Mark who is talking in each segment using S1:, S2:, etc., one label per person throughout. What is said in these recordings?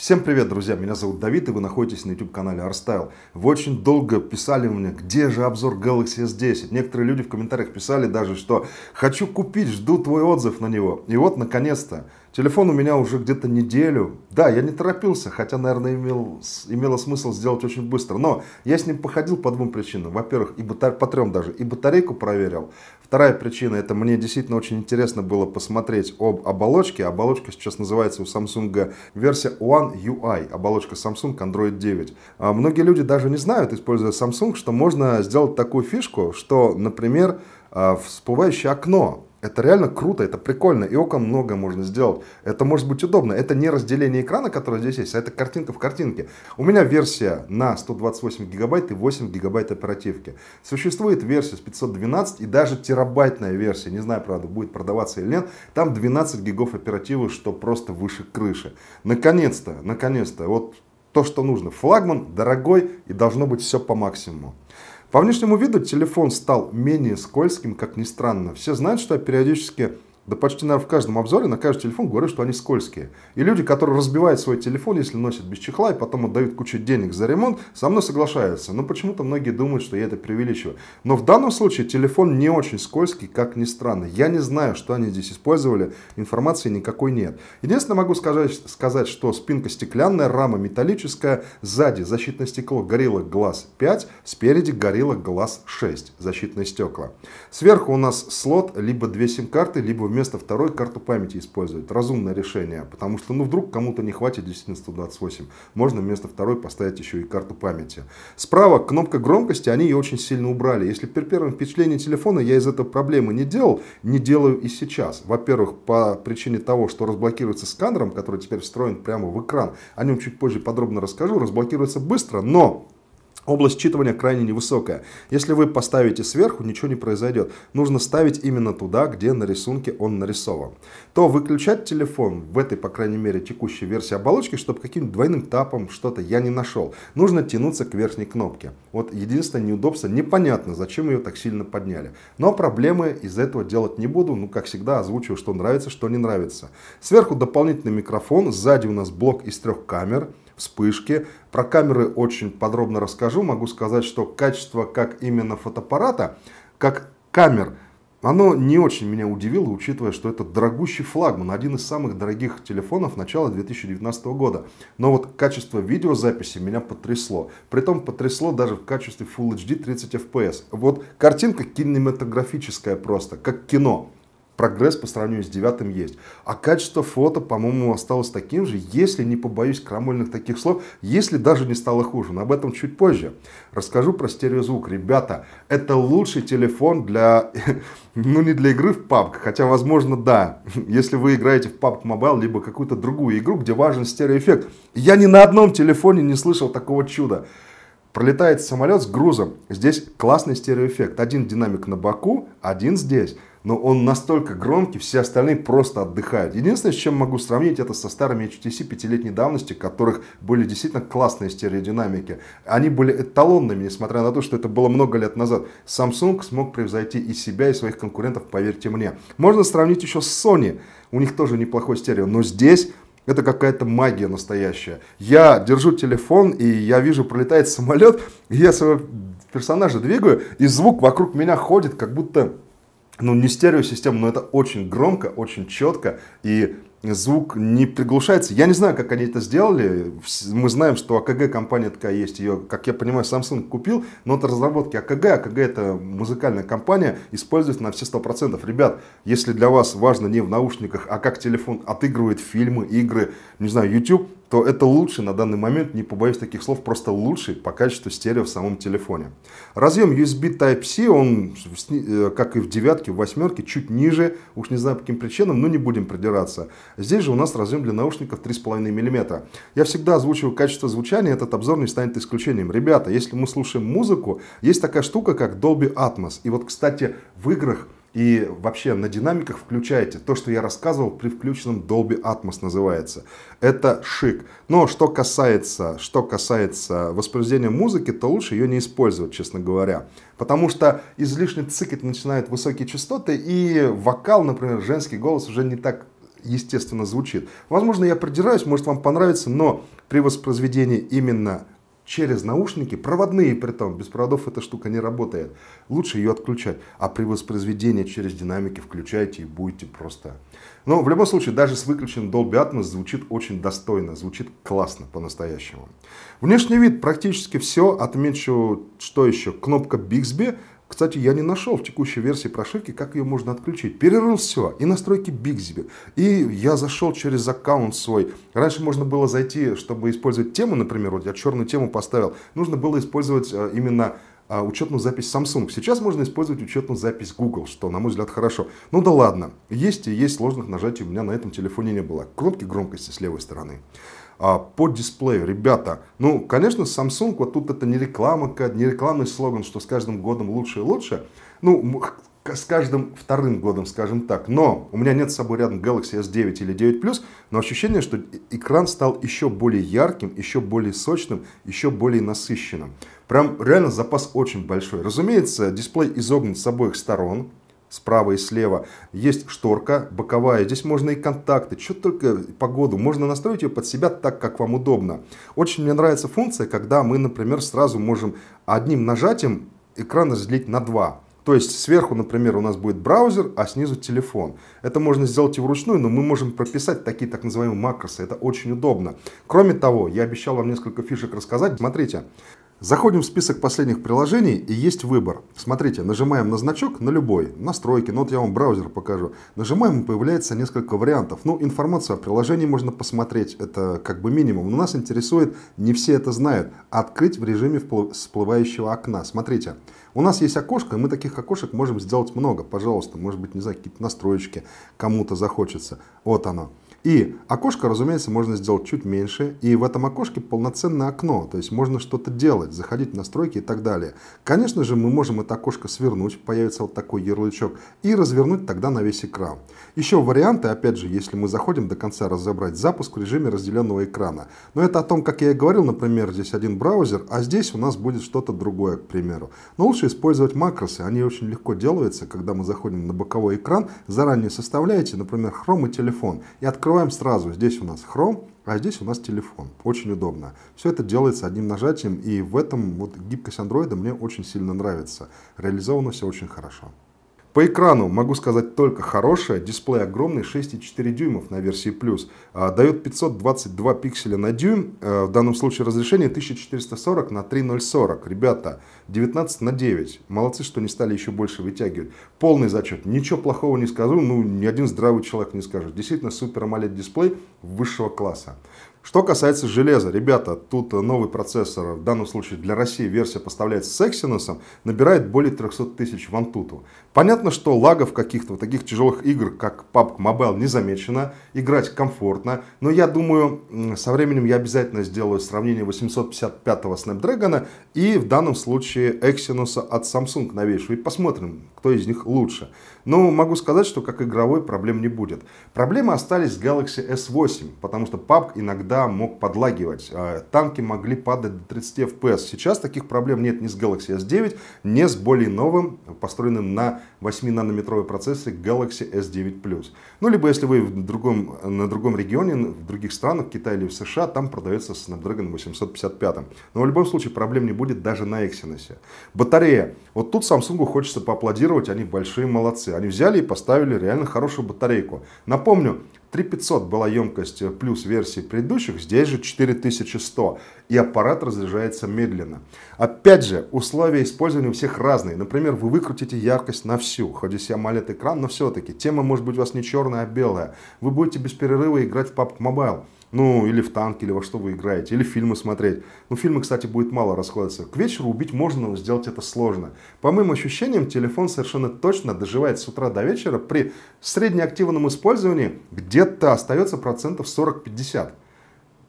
S1: Всем привет, друзья! Меня зовут Давид, и вы находитесь на YouTube-канале Arstyle. Вы очень долго писали мне, где же обзор Galaxy S10. Некоторые люди в комментариях писали даже, что «Хочу купить, жду твой отзыв на него». И вот, наконец-то, Телефон у меня уже где-то неделю. Да, я не торопился, хотя, наверное, имел, имело смысл сделать очень быстро. Но я с ним походил по двум причинам. Во-первых, и батар... по трем даже. И батарейку проверил. Вторая причина, это мне действительно очень интересно было посмотреть об оболочке. Оболочка сейчас называется у Samsung версия One UI. Оболочка Samsung Android 9. А многие люди даже не знают, используя Samsung, что можно сделать такую фишку, что, например, а, всплывающее окно это реально круто, это прикольно, и окон много можно сделать. Это может быть удобно. Это не разделение экрана, которое здесь есть, а это картинка в картинке. У меня версия на 128 гигабайт и 8 гигабайт оперативки. Существует версия с 512 и даже терабайтная версия. Не знаю, правда, будет продаваться или нет. Там 12 гигов оперативы, что просто выше крыши. Наконец-то, наконец-то, вот то, что нужно. Флагман дорогой и должно быть все по максимуму. По внешнему виду телефон стал менее скользким, как ни странно. Все знают, что я периодически да почти, наверное, в каждом обзоре на каждый телефон говорят, что они скользкие. И люди, которые разбивают свой телефон, если носят без чехла, и потом отдают кучу денег за ремонт, со мной соглашаются. Но почему-то многие думают, что я это преувеличиваю. Но в данном случае телефон не очень скользкий, как ни странно. Я не знаю, что они здесь использовали, информации никакой нет. Единственное, могу сказать, сказать что спинка стеклянная, рама металлическая, сзади защитное стекло Gorilla Glass 5, спереди Gorilla Glass 6, защитные стекла. Сверху у нас слот, либо две сим-карты, либо вместо вместо второй карту памяти использовать. Разумное решение, потому что ну вдруг кому-то не хватит действительно 128. Можно вместо второй поставить еще и карту памяти. Справа кнопка громкости, они ее очень сильно убрали. Если при первом впечатлении телефона я из этого проблемы не делал, не делаю и сейчас. Во-первых, по причине того, что разблокируется сканером, который теперь встроен прямо в экран. О нем чуть позже подробно расскажу. Разблокируется быстро, но Область считывания крайне невысокая. Если вы поставите сверху, ничего не произойдет. Нужно ставить именно туда, где на рисунке он нарисован. То выключать телефон в этой, по крайней мере, текущей версии оболочки, чтобы каким-нибудь двойным тапом что-то я не нашел. Нужно тянуться к верхней кнопке. Вот единственное неудобство, непонятно, зачем ее так сильно подняли. Но проблемы из за этого делать не буду. Ну, как всегда, озвучиваю, что нравится, что не нравится. Сверху дополнительный микрофон, сзади у нас блок из трех камер вспышки. Про камеры очень подробно расскажу. Могу сказать, что качество как именно фотоаппарата, как камер, оно не очень меня удивило, учитывая, что это дорогущий флагман, один из самых дорогих телефонов начала 2019 года. Но вот качество видеозаписи меня потрясло. Притом потрясло даже в качестве Full HD 30 FPS. Вот картинка кинематографическая просто, как кино прогресс по сравнению с девятым есть. А качество фото, по-моему, осталось таким же, если не побоюсь крамольных таких слов, если даже не стало хуже. Но об этом чуть позже. Расскажу про стереозвук. Ребята, это лучший телефон для... Ну, не для игры в PUBG, хотя, возможно, да. Если вы играете в PUBG Mobile, либо какую-то другую игру, где важен стереоэффект. Я ни на одном телефоне не слышал такого чуда. Пролетает самолет с грузом. Здесь классный стереоэффект. Один динамик на боку, один здесь. Но он настолько громкий, все остальные просто отдыхают. Единственное, с чем могу сравнить, это со старыми HTC пятилетней давности, которых были действительно классные стереодинамики. Они были эталонными, несмотря на то, что это было много лет назад. Samsung смог превзойти и себя, и своих конкурентов, поверьте мне. Можно сравнить еще с Sony. У них тоже неплохой стерео, но здесь это какая-то магия настоящая. Я держу телефон, и я вижу, пролетает самолет, и я своего персонажа двигаю, и звук вокруг меня ходит, как будто ну, не стереосистема, но это очень громко, очень четко. И звук не приглушается. Я не знаю, как они это сделали. Мы знаем, что АКГ компания такая есть. Ее, как я понимаю, Samsung купил, но это разработки АКГ. АКГ это музыкальная компания, Используется на все 100%. Ребят, если для вас важно не в наушниках, а как телефон отыгрывает фильмы, игры, не знаю, YouTube, то это лучше на данный момент, не побоюсь таких слов, просто лучший по качеству стерео в самом телефоне. Разъем USB Type-C, он, э, как и в девятке, в восьмерке, чуть ниже, уж не знаю по каким причинам, но не будем придираться. Здесь же у нас разъем для наушников 3,5 мм. Я всегда озвучиваю качество звучания, этот обзор не станет исключением. Ребята, если мы слушаем музыку, есть такая штука, как Dolby Atmos. И вот, кстати, в играх и вообще на динамиках включайте то, что я рассказывал при включенном Dolby Atmos называется. Это шик. Но что касается, что касается воспроизведения музыки, то лучше ее не использовать, честно говоря. Потому что излишне цикет начинают высокие частоты, и вокал, например, женский голос уже не так естественно звучит. Возможно, я придираюсь, может вам понравится, но при воспроизведении именно через наушники, проводные при том, без проводов эта штука не работает. Лучше ее отключать. А при воспроизведении через динамики включайте и будете просто... Но в любом случае, даже с выключенным Dolby Atmos звучит очень достойно, звучит классно по-настоящему. Внешний вид практически все. Отмечу, что еще? Кнопка Bixby кстати, я не нашел в текущей версии прошивки, как ее можно отключить. Перерыл все, и настройки Bixby, и я зашел через аккаунт свой. Раньше можно было зайти, чтобы использовать тему, например, вот я черную тему поставил, нужно было использовать э, именно э, учетную запись Samsung. Сейчас можно использовать учетную запись Google, что, на мой взгляд, хорошо. Ну да ладно, есть и есть сложных нажатий у меня на этом телефоне не было. Кнопки громкости с левой стороны. А, по дисплею. Ребята, ну, конечно, Samsung, вот тут это не реклама, не рекламный слоган, что с каждым годом лучше и лучше. Ну, с каждым вторым годом, скажем так. Но у меня нет с собой рядом Galaxy S9 или 9 Plus, но ощущение, что экран стал еще более ярким, еще более сочным, еще более насыщенным. Прям реально запас очень большой. Разумеется, дисплей изогнут с обоих сторон, справа и слева. Есть шторка боковая, здесь можно и контакты, что только погоду. Можно настроить ее под себя так, как вам удобно. Очень мне нравится функция, когда мы, например, сразу можем одним нажатием экран разделить на два. То есть сверху, например, у нас будет браузер, а снизу телефон. Это можно сделать и вручную, но мы можем прописать такие так называемые макросы. Это очень удобно. Кроме того, я обещал вам несколько фишек рассказать. Смотрите, Заходим в список последних приложений и есть выбор. Смотрите, нажимаем на значок, на любой, настройки, ну вот я вам браузер покажу. Нажимаем и появляется несколько вариантов. Ну, информацию о приложении можно посмотреть, это как бы минимум. Но нас интересует, не все это знают, открыть в режиме всплывающего окна. Смотрите, у нас есть окошко, и мы таких окошек можем сделать много. Пожалуйста, может быть, не знаю, какие-то настройки кому-то захочется. Вот оно. И окошко, разумеется, можно сделать чуть меньше, и в этом окошке полноценное окно, то есть можно что-то делать, заходить в настройки и так далее. Конечно же, мы можем это окошко свернуть, появится вот такой ярлычок, и развернуть тогда на весь экран. Еще варианты, опять же, если мы заходим до конца разобрать запуск в режиме разделенного экрана. Но это о том, как я и говорил, например, здесь один браузер, а здесь у нас будет что-то другое, к примеру. Но лучше использовать макросы, они очень легко делаются, когда мы заходим на боковой экран, заранее составляете, например, Chrome и телефон, и открываете Открываем сразу. Здесь у нас Chrome, а здесь у нас телефон. Очень удобно. Все это делается одним нажатием, и в этом вот гибкость Android мне очень сильно нравится. Реализовано все очень хорошо. По экрану могу сказать только хорошее. Дисплей огромный, 6,4 дюймов на версии плюс. А, дает 522 пикселя на дюйм. Э, в данном случае разрешение 1440 на 3040. Ребята, 19 на 9. Молодцы, что не стали еще больше вытягивать. Полный зачет. Ничего плохого не скажу. Ну, ни один здравый человек не скажет. Действительно, супер AMOLED дисплей высшего класса. Что касается железа, ребята, тут новый процессор, в данном случае для России версия поставляется с Exynos, набирает более 300 тысяч вантуту. Понятно, что лагов каких-то вот таких тяжелых игр, как PUBG Mobile, не замечено, играть комфортно, но я думаю, со временем я обязательно сделаю сравнение 855-го Snapdragon и в данном случае Exynos от Samsung новейшего и посмотрим, кто из них лучше. Но могу сказать, что как игровой проблем не будет. Проблемы остались с Galaxy S8, потому что PUBG иногда всегда мог подлагивать. А, танки могли падать до 30 FPS. Сейчас таких проблем нет ни с Galaxy S9, ни с более новым, построенным на 8-нанометровой процессоре Galaxy S9 Plus. Ну, либо если вы в другом, на другом регионе, в других странах, в Китае или в США, там продается Snapdragon 855. Но в любом случае проблем не будет даже на Exynos. Батарея. Вот тут Samsung хочется поаплодировать, они большие молодцы. Они взяли и поставили реально хорошую батарейку. Напомню, 3500 была емкость э, плюс версии предыдущих, здесь же 4100. И аппарат разряжается медленно. Опять же, условия использования у всех разные. Например, вы выкрутите яркость на всю. Хоть и себя малит экран, но все-таки тема может быть у вас не черная, а белая. Вы будете без перерыва играть в PUBG Mobile. Ну, или в танк, или во что вы играете, или фильмы смотреть. Ну, фильмы, кстати, будет мало расходиться К вечеру убить можно, но сделать это сложно. По моим ощущениям, телефон совершенно точно доживает с утра до вечера при среднеактивном использовании где-то остается процентов 40-50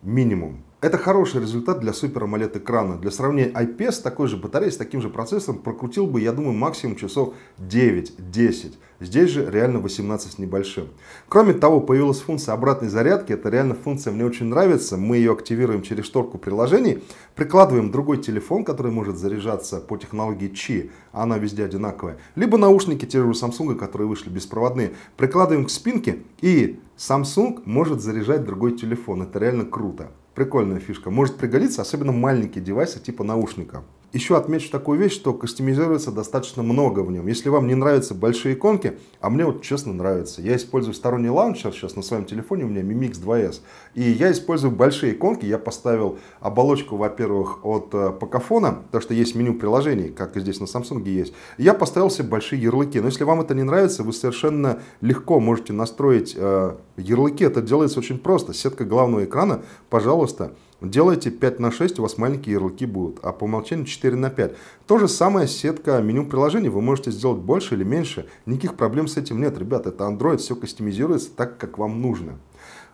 S1: минимум. Это хороший результат для супер AMOLED экрана. Для сравнения IPS такой же батареей с таким же процессором прокрутил бы, я думаю, максимум часов 9-10. Здесь же реально 18 с небольшим. Кроме того, появилась функция обратной зарядки. Это реально функция мне очень нравится. Мы ее активируем через шторку приложений. Прикладываем другой телефон, который может заряжаться по технологии Qi. Она везде одинаковая. Либо наушники те же Samsung, которые вышли беспроводные. Прикладываем к спинке и Samsung может заряжать другой телефон. Это реально круто. Прикольная фишка. Может пригодиться, особенно маленькие девайсы типа наушника еще отмечу такую вещь, что кастомизируется достаточно много в нем. Если вам не нравятся большие иконки, а мне вот честно нравится. Я использую сторонний лаунчер сейчас на своем телефоне, у меня Mi Mix 2S. И я использую большие иконки. Я поставил оболочку, во-первых, от э, Покафона, потому что есть меню приложений, как и здесь на Samsung есть. Я поставил себе большие ярлыки. Но если вам это не нравится, вы совершенно легко можете настроить э, ярлыки. Это делается очень просто. Сетка главного экрана, пожалуйста, пожалуйста Делайте 5 на 6, у вас маленькие ярлыки будут, а по умолчанию 4 на 5. То же самое сетка меню приложений, вы можете сделать больше или меньше, никаких проблем с этим нет, ребята, это Android, все кастомизируется так, как вам нужно.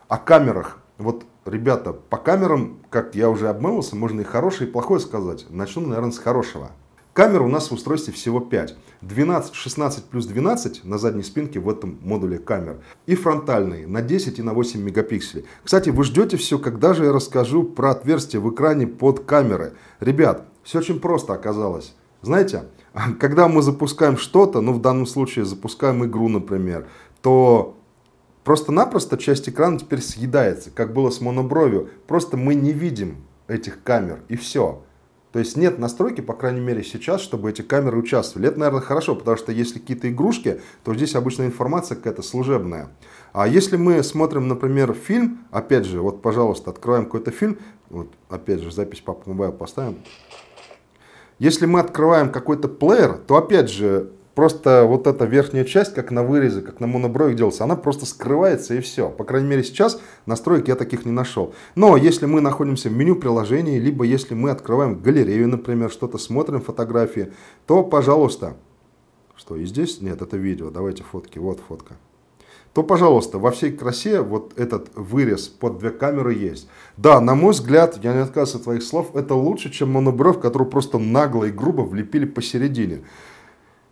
S1: О камерах. Вот, ребята, по камерам, как я уже обмылся, можно и хорошее, и плохое сказать. Начну, наверное, с хорошего. Камер у нас в устройстве всего 5. 12, 16 плюс 12 на задней спинке в этом модуле камер. И фронтальные на 10 и на 8 мегапикселей. Кстати, вы ждете все, когда же я расскажу про отверстие в экране под камеры. Ребят, все очень просто оказалось. Знаете, когда мы запускаем что-то, ну в данном случае запускаем игру, например, то просто-напросто часть экрана теперь съедается, как было с монобровью. Просто мы не видим этих камер и все. То есть нет настройки, по крайней мере сейчас, чтобы эти камеры участвовали. Это, наверное, хорошо, потому что если какие-то игрушки, то здесь обычно информация какая-то служебная. А если мы смотрим, например, фильм, опять же, вот, пожалуйста, открываем какой-то фильм, вот, опять же, запись Папа Мобайл поставим. Если мы открываем какой-то плеер, то, опять же, Просто вот эта верхняя часть, как на вырезе, как на моноброве делается, она просто скрывается и все. По крайней мере сейчас настроек я таких не нашел. Но если мы находимся в меню приложений, либо если мы открываем галерею, например, что-то смотрим, фотографии, то, пожалуйста, что и здесь? Нет, это видео, давайте фотки, вот фотка то, пожалуйста, во всей красе вот этот вырез под две камеры есть. Да, на мой взгляд, я не отказываюсь от твоих слов, это лучше, чем монобровь, которую просто нагло и грубо влепили посередине.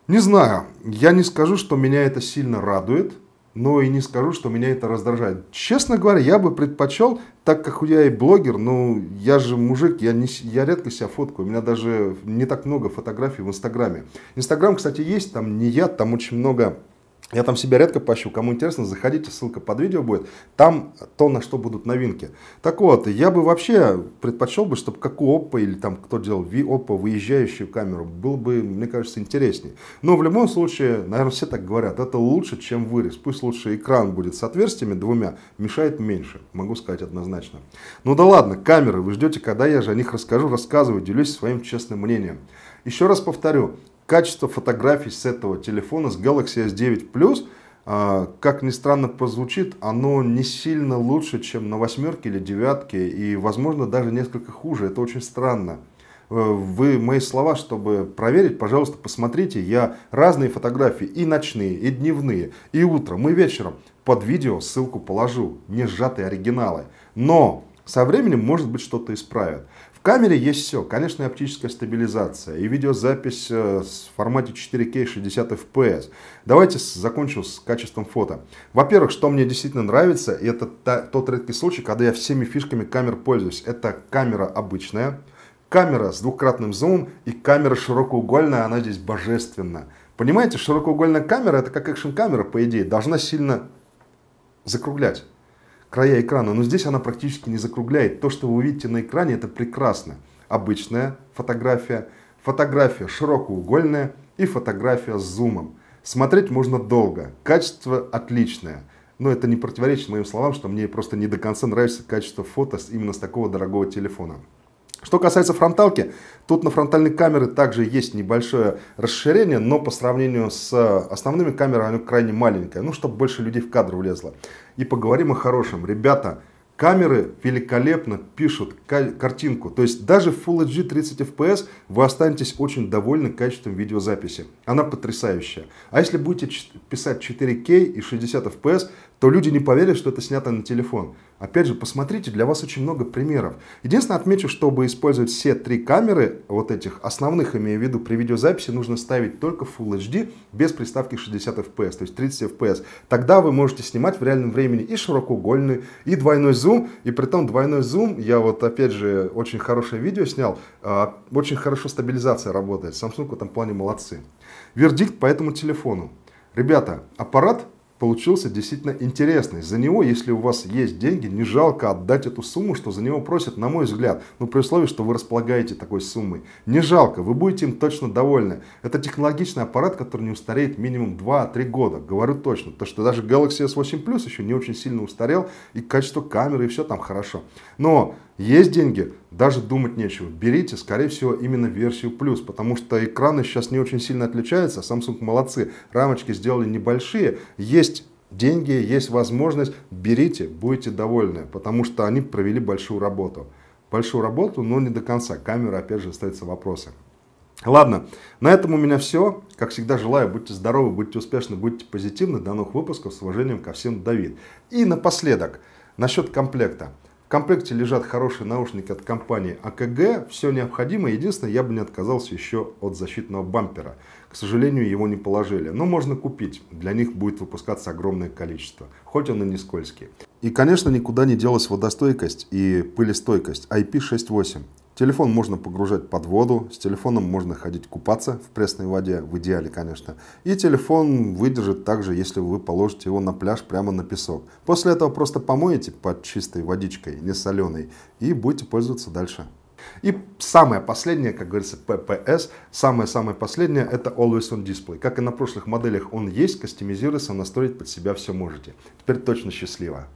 S1: Не знаю, я не скажу, что меня это сильно радует, но и не скажу, что меня это раздражает. Честно говоря, я бы предпочел, так как я и блогер, ну, я же мужик, я, не, я редко себя фоткаю, у меня даже не так много фотографий в Инстаграме. Инстаграм, кстати, есть, там не я, там очень много я там себя редко пощу. Кому интересно, заходите, ссылка под видео будет. Там то, на что будут новинки. Так вот, я бы вообще предпочел бы, чтобы как у Oppo или там кто делал V Oppo выезжающую камеру, было бы, мне кажется, интереснее. Но в любом случае, наверное, все так говорят, это лучше, чем вырез. Пусть лучше экран будет с отверстиями двумя, мешает меньше, могу сказать однозначно. Ну да ладно, камеры, вы ждете, когда я же о них расскажу, рассказываю, делюсь своим честным мнением. Еще раз повторю, качество фотографий с этого телефона, с Galaxy S9 Plus, а, как ни странно прозвучит, оно не сильно лучше, чем на восьмерке или девятке, и, возможно, даже несколько хуже. Это очень странно. Э, вы мои слова, чтобы проверить, пожалуйста, посмотрите. Я разные фотографии, и ночные, и дневные, и утром, и вечером под видео ссылку положу. Не сжатые оригиналы. Но со временем, может быть, что-то исправят камере есть все. Конечно, и оптическая стабилизация, и видеозапись в э, формате 4 k 60 FPS. Давайте закончу с качеством фото. Во-первых, что мне действительно нравится, и это та, тот редкий случай, когда я всеми фишками камер пользуюсь. Это камера обычная, камера с двукратным зумом и камера широкоугольная, она здесь божественна. Понимаете, широкоугольная камера, это как экшн-камера, по идее, должна сильно закруглять края экрана, но здесь она практически не закругляет. То, что вы увидите на экране, это прекрасно. Обычная фотография, фотография широкоугольная и фотография с зумом. Смотреть можно долго, качество отличное. Но это не противоречит моим словам, что мне просто не до конца нравится качество фото именно с такого дорогого телефона. Что касается фронталки, тут на фронтальной камеры также есть небольшое расширение, но по сравнению с основными камерами оно крайне маленькое, ну, чтобы больше людей в кадр влезло. И поговорим о хорошем. Ребята, камеры великолепно пишут картинку. То есть даже в Full HD 30 FPS вы останетесь очень довольны качеством видеозаписи. Она потрясающая. А если будете писать 4K и 60 FPS, то люди не поверят, что это снято на телефон. Опять же, посмотрите, для вас очень много примеров. Единственное, отмечу, чтобы использовать все три камеры, вот этих основных, имею в виду, при видеозаписи нужно ставить только Full HD без приставки 60 FPS, то есть 30 FPS. Тогда вы можете снимать в реальном времени и широкоугольный, и двойной зум, и при том двойной зум, я вот опять же очень хорошее видео снял, а, очень хорошо стабилизация работает, Samsung в этом плане молодцы. Вердикт по этому телефону. Ребята, аппарат получился действительно интересный. За него, если у вас есть деньги, не жалко отдать эту сумму, что за него просят, на мой взгляд. Но ну, при условии, что вы располагаете такой суммой. Не жалко, вы будете им точно довольны. Это технологичный аппарат, который не устареет минимум 2-3 года. Говорю точно, то что даже Galaxy S8 Plus еще не очень сильно устарел, и качество камеры, и все там хорошо. Но есть деньги, даже думать нечего. Берите, скорее всего, именно версию плюс, потому что экраны сейчас не очень сильно отличаются. А Samsung молодцы, рамочки сделали небольшие. Есть деньги, есть возможность, берите, будете довольны, потому что они провели большую работу. Большую работу, но не до конца. Камера, опять же, остается вопросом. Ладно, на этом у меня все. Как всегда, желаю, будьте здоровы, будьте успешны, будьте позитивны. До новых выпусков. С уважением ко всем, Давид. И напоследок, насчет комплекта. В комплекте лежат хорошие наушники от компании АКГ, все необходимое. Единственное, я бы не отказался еще от защитного бампера. К сожалению, его не положили, но можно купить. Для них будет выпускаться огромное количество, хоть он и не скользкий. И, конечно, никуда не делась водостойкость и пылестойкость IP68. Телефон можно погружать под воду, с телефоном можно ходить купаться в пресной воде, в идеале, конечно. И телефон выдержит также, если вы положите его на пляж прямо на песок. После этого просто помоете под чистой водичкой, не соленой, и будете пользоваться дальше. И самое последнее, как говорится, PPS, самое-самое последнее, это Always On Display. Как и на прошлых моделях он есть, кастомизироваться, настроить под себя все можете. Теперь точно счастливо.